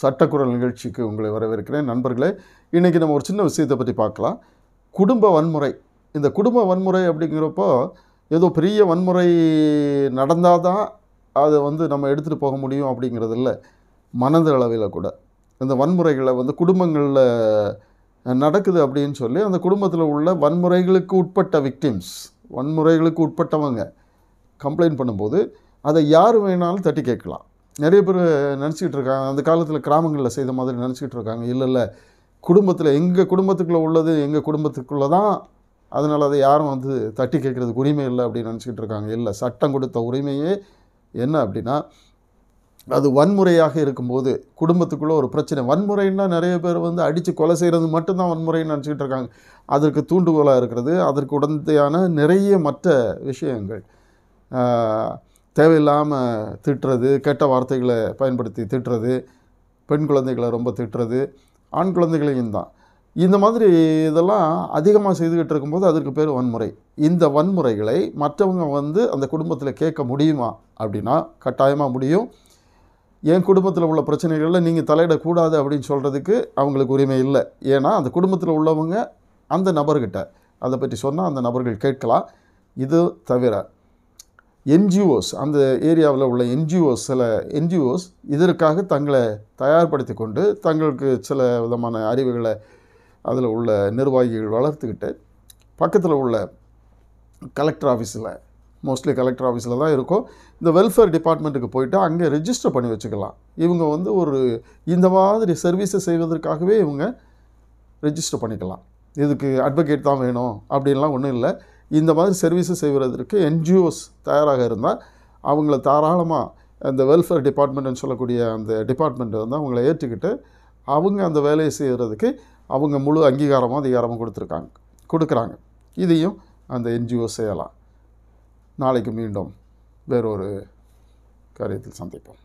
சட்டக்குரல் நிகழ்ச்சிக்கு உங்களை வரவேற்கிறேன் நண்பர்களே இன்றைக்கி நம்ம ஒரு சின்ன விஷயத்தை பற்றி பார்க்கலாம் குடும்ப வன்முறை இந்த குடும்ப வன்முறை அப்படிங்கிறப்போ ஏதோ பெரிய வன்முறை நடந்தால் தான் அதை வந்து நம்ம எடுத்துகிட்டு போக முடியும் அப்படிங்கிறதில்ல இல்லை மனது அளவில் கூட இந்த வன்முறைகளை வந்து குடும்பங்களில் நடக்குது அப்படின்னு சொல்லி அந்த குடும்பத்தில் உள்ள வன்முறைகளுக்கு உட்பட்ட விக்டிம்ஸ் வன்முறைகளுக்கு உட்பட்டவங்க கம்ப்ளைண்ட் பண்ணும்போது அதை யார் வேணாலும் தட்டி கேட்கலாம் நிறைய பேர் நினச்சிக்கிட்டு இருக்காங்க அந்த காலத்தில் கிராமங்களில் செய்த மாதிரி நினச்சிக்கிட்டு இருக்காங்க இல்லை இல்லை குடும்பத்தில் எங்கள் குடும்பத்துக்குள்ளே உள்ளது எங்கள் குடும்பத்துக்குள்ளே தான் அதனால் அதை யாரும் வந்து தட்டி கேட்குறதுக்கு உரிமை இல்லை அப்படின்னு நினச்சிக்கிட்டு இருக்காங்க இல்லை சட்டம் கொடுத்த உரிமையே என்ன அப்படின்னா அது வன்முறையாக இருக்கும்போது குடும்பத்துக்குள்ளே ஒரு பிரச்சனை வன்முறைன்னா நிறைய பேர் வந்து அடித்து கொலை செய்கிறது மட்டும்தான் வன்முறைன்னு நினச்சிக்கிட்டு இருக்காங்க அதற்கு தூண்டுகோலாக இருக்கிறது அதற்கு உடந்தையான நிறைய மற்ற விஷயங்கள் தேவையில்லாமல் திட்டுறது கெட்ட வார்த்தைகளை பயன்படுத்தி திட்டுறது பெண் குழந்தைகளை ரொம்ப திட்டுறது ஆண் குழந்தைகளையும் தான் இந்த மாதிரி இதெல்லாம் அதிகமாக செய்துக்கிட்டு இருக்கும்போது அதற்கு பேர் வன்முறை இந்த வன்முறைகளை மற்றவங்க வந்து அந்த குடும்பத்தில் கேட்க முடியுமா அப்படின்னா கட்டாயமாக முடியும் என் குடும்பத்தில் உள்ள பிரச்சனைகளில் நீங்கள் தலையிடக்கூடாது அப்படின்னு சொல்கிறதுக்கு அவங்களுக்கு உரிமை இல்லை ஏன்னா அந்த குடும்பத்தில் உள்ளவங்க அந்த நபர்கிட்ட அதை பற்றி சொன்னால் அந்த நபர்கள் கேட்கலாம் இது தவிர என்ஜிஓஸ் அந்த ஏரியாவில் உள்ள என்ஜிஓஸ் சில என்ஜிஓஸ் இதற்காக தங்களை தயார்படுத்தி கொண்டு தங்களுக்கு சில விதமான அறிவுகளை அதில் உள்ள நிர்வாகிகள் வளர்த்துக்கிட்டு பக்கத்தில் உள்ள கலெக்டர் ஆஃபீஸில் மோஸ்ட்லி கலெக்டர் ஆஃபீஸில் தான் இருக்கும் இந்த வெல்ஃபேர் டிபார்ட்மெண்ட்டுக்கு போயிட்டு அங்கே ரிஜிஸ்டர் பண்ணி வச்சுக்கலாம் இவங்க வந்து ஒரு இந்த மாதிரி சர்வீஸை செய்வதற்காகவே இவங்க ரெஜிஸ்டர் பண்ணிக்கலாம் இதுக்கு அட்வொகேட் தான் வேணும் அப்படின்லாம் ஒன்றும் இல்லை இந்த மாதிரி சர்வீஸு செய்வதற்கு என்ஜிஓஸ் தயாராக இருந்தால் அவங்கள தாராளமாக இந்த வெல்ஃபேர் டிபார்ட்மெண்ட்டுன்னு சொல்லக்கூடிய அந்த டிபார்ட்மெண்ட்டை வந்து அவங்கள ஏற்றுக்கிட்டு அவங்க அந்த வேலையை செய்கிறதுக்கு அவங்க முழு அங்கீகாரமும் அதிகாரமும் கொடுத்துருக்காங்க கொடுக்குறாங்க இதையும் அந்த என்ஜிஓ செய்யலாம் நாளைக்கு மீண்டும் வேறொரு காரியத்தில் சந்திப்போம்